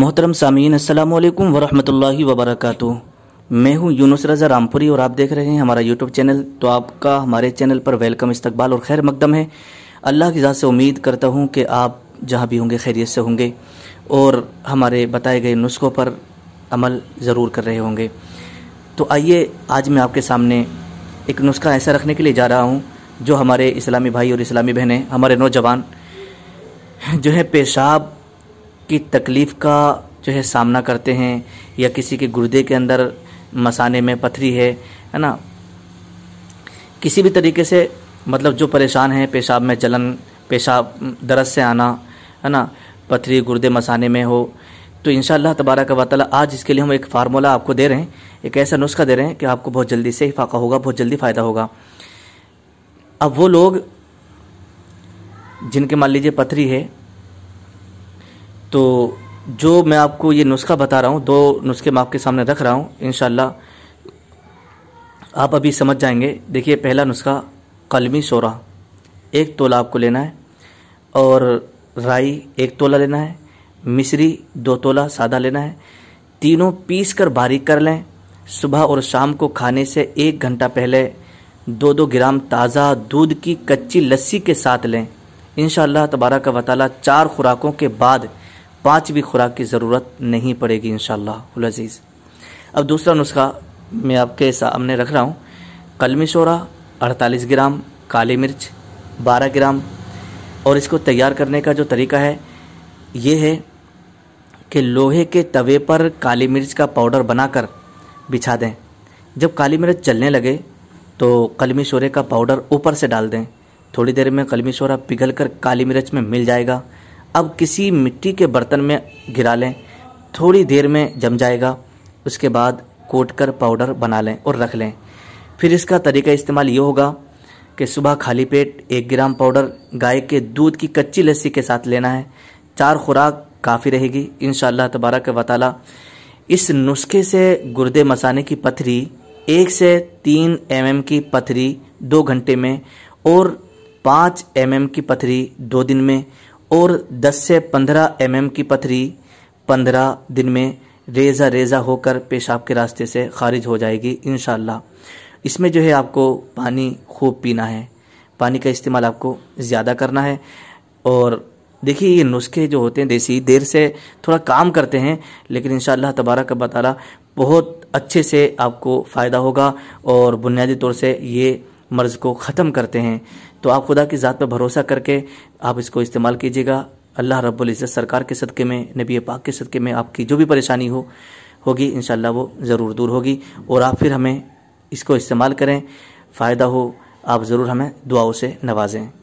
मोहतरम सामीन अल्लाम वरहमल वबरक मैं हूं यूनुस रज़ा रामपुरी और आप देख रहे हैं हमारा यूट्यूब चैनल तो आपका हमारे चैनल पर वेलकम इस्तकबाल और खैर मकदम है अल्लाह की ज़ात से उम्मीद करता हूं कि आप जहां भी होंगे खैरियत से होंगे और हमारे बताए गए नुस्खों पर अमल ज़रूर कर रहे होंगे तो आइए आज मैं आपके सामने एक नुस्खा ऐसा रखने के लिए जा रहा हूँ जो हमारे इस्लामी भाई और इस्लामी बहनें हमारे नौजवान जो है पेशाब की तकलीफ़ का जो है सामना करते हैं या किसी के गुर्दे के अंदर मसाने में पथरी है है ना किसी भी तरीके से मतलब जो परेशान है पेशाब में जलन पेशाब दरस से आना है ना पथरी गुर्दे मसाने में हो तो इन शाह तबारक वाली आज इसके लिए हम एक फार्मूला आपको दे रहे हैं एक ऐसा नुस्खा दे रहे हैं कि आपको बहुत जल्दी से फाका होगा बहुत जल्दी फ़ायदा होगा अब वो लोग जिनके मान लीजिए पथरी है तो जो मैं आपको ये नुस्खा बता रहा हूँ दो नुस्खे मैं आपके सामने रख रहा हूँ इन आप अभी समझ जाएंगे देखिए पहला नुस्खा कलमी शोरा एक तोला आपको लेना है और राई एक तोला लेना है मिश्री दो तोला सादा लेना है तीनों पीस कर बारीक कर लें सुबह और शाम को खाने से एक घंटा पहले दो दो ग्राम ताज़ा दूध की कच्ची लस्सी के साथ लें इन तबारा का वाली चार खुराकों के बाद पांचवी खुराक की ज़रूरत नहीं पड़ेगी इन अब दूसरा नुस्खा मैं आपके सामने रख रहा हूँ कलमी शोरा 48 ग्राम काली मिर्च 12 ग्राम और इसको तैयार करने का जो तरीका है ये है कि लोहे के तवे पर काली मिर्च का पाउडर बनाकर बिछा दें जब काली मिर्च चलने लगे तो कलमी शोरे का पाउडर ऊपर से डाल दें थोड़ी देर में कलमी शोरा पिघल कर काली मिर्च में मिल जाएगा अब किसी मिट्टी के बर्तन में गिरा लें थोड़ी देर में जम जाएगा उसके बाद कोट कर पाउडर बना लें और रख लें फिर इसका तरीका इस्तेमाल ये होगा कि सुबह खाली पेट एक ग्राम पाउडर गाय के दूध की कच्ची लस्सी के साथ लेना है चार खुराक काफ़ी रहेगी इन शाह तबारक वाल इस नुस्खे से गुर्दे मसाने की पथरी एक से तीन एम की पथरी दो घंटे में और पाँच एम की पथरी दो दिन में और 10 से 15 एम की पथरी 15 दिन में रेजा रेजा होकर पेशाब के रास्ते से खारिज हो जाएगी इन इसमें जो है आपको पानी खूब पीना है पानी का इस्तेमाल आपको ज़्यादा करना है और देखिए ये नुस्खे जो होते हैं देसी देर से थोड़ा काम करते हैं लेकिन इन तबारा का बताला बहुत अच्छे से आपको फ़ायदा होगा और बुनियादी तौर से ये मर्ज़ को ख़त्म करते हैं तो आप खुदा की ज़ात पर भरोसा करके आप इसको इस्तेमाल कीजिएगा अल्लाह इज़्ज़त सरकार के सदक़े में नबी पाक के सदक़े में आपकी जो भी परेशानी हो होगी इन वो ज़रूर दूर होगी और आप फिर हमें इसको इस्तेमाल करें फ़ायदा हो आप ज़रूर हमें दुआओं से नवाजें